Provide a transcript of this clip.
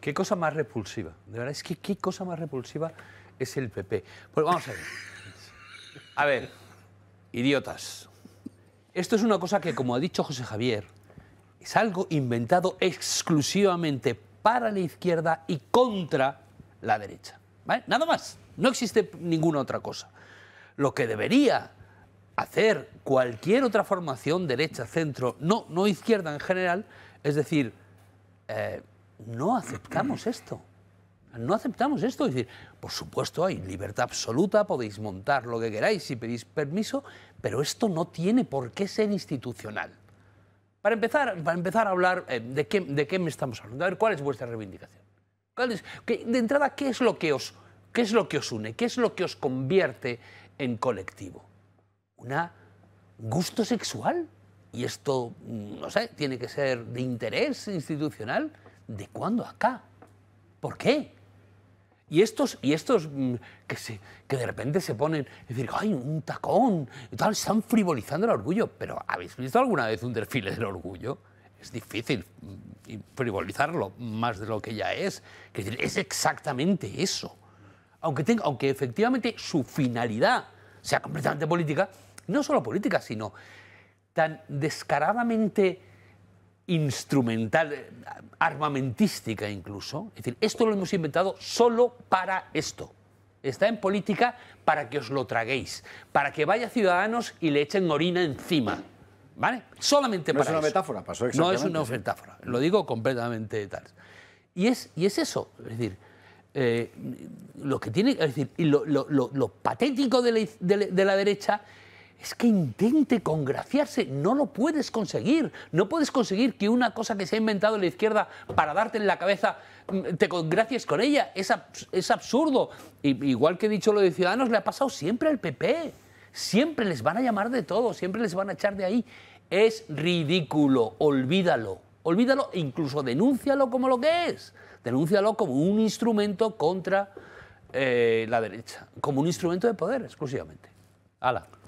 Qué cosa más repulsiva. De verdad, es que qué cosa más repulsiva es el PP. Pues vamos a ver. A ver, idiotas. Esto es una cosa que, como ha dicho José Javier, es algo inventado exclusivamente para la izquierda y contra la derecha. ¿Vale? Nada más. No existe ninguna otra cosa. Lo que debería hacer cualquier otra formación, derecha, centro, no, no izquierda en general, es decir, eh, no aceptamos esto. No aceptamos esto. decir, por supuesto, hay libertad absoluta, podéis montar lo que queráis si pedís permiso, pero esto no tiene por qué ser institucional. Para empezar, para empezar a hablar eh, de, qué, de me estamos hablando, a ver cuál es vuestra reivindicación. de entrada, ¿qué es, lo que os, ¿qué es lo que os une? ¿Qué es lo que os convierte en colectivo? ¿Un gusto sexual? ¿Y esto, mm, no sé, tiene que ser de interés institucional? ¿de cuándo acá? ¿Por qué? Y estos, y estos mm, que, que de repente se ponen, es decir, ¡ay, un tacón! tal, están frivolizando el orgullo. Pero ¿habéis visto alguna vez un desfile del orgullo? Es difícil mm, frivolizarlo más de lo que ya es. Es es exactamente eso. Aunque, tenga, aunque efectivamente su finalidad sea completamente política, no solo política, sino tan descaradamente instrumental, armamentística incluso. Es decir, esto lo hemos inventado solo para esto. Está en política para que os lo traguéis, para que vaya ciudadanos y le echen orina encima. ¿Vale? Solamente para es una metáfora, pasó exactamente. No es una metáfora, lo digo completamente tal. Y es, y es eso, es decir, eh, lo que tiene, es decir, y lo, patético de de la derecha es que intente congraciarse, no lo puedes conseguir. No puedes conseguir que una cosa que se ha inventado la izquierda para darte en la cabeza mm, te congracies con ella. Es, absurdo. igual que he dicho lo de Ciudadanos, le ha pasado siempre al PP. Siempre les van a llamar de todo, siempre les van a echar de ahí. Es ridículo, olvídalo. Olvídalo e incluso denúncialo como lo que es. Denúncialo como un instrumento contra eh, la derecha, como un instrumento de poder exclusivamente. Ala.